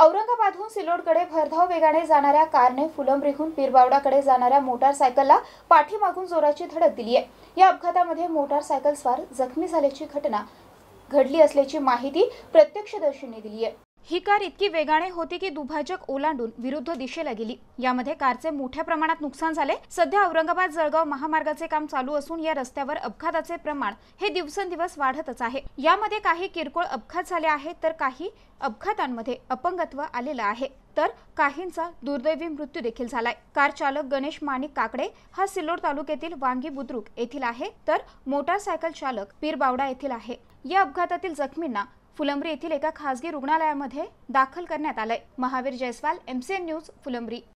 औरंगाबादहून सिल्लोडकडे भरधाव वेगाने जाणाऱ्या कारने फुलंब्रीहून पिरबावडाकडे जाणाऱ्या मोटारसायकलला पाठीमागून जोराची धडक दिली आहे या अपघातामध्ये मोटारसायकल स्वार जखमी झाल्याची घटना घडली असल्याची माहिती प्रत्यक्षदर्शींनी दिली आहे ही कार इतकी वेगाने होती की दुभाजक ओलांडून विरुद्ध दिशेला गेली यामध्ये कारचे मोठ्या प्रमाणात नुकसान झाले सध्या औरंगाबाद जळगाव महामार्गाचे काम चालू असून या रस्त्यावर अपघाताचे प्रमाण हे दिवसेंदिवस वाढतच आहे यामध्ये काही किरकोळ अपघात झाले आहेत तर काही अपघातांमध्ये अपंगत्व आलेलं आहे तर काहींचा दुर्दैवी मृत्यू देखील झालाय कार चालक गणेश माणिक काकडे हा सिल्लोड तालुक्यातील वांगी बुद्रुक येथील आहे तर मोटारसायकल चालक पीरबावडा येथील आहे या अपघातातील जखमींना फुलंब्री येथील एका खासगी रुग्णालयामध्ये दाखल करण्यात आलंय महावीर जयस्वाल एमसीएन न्यूज फुलंब्री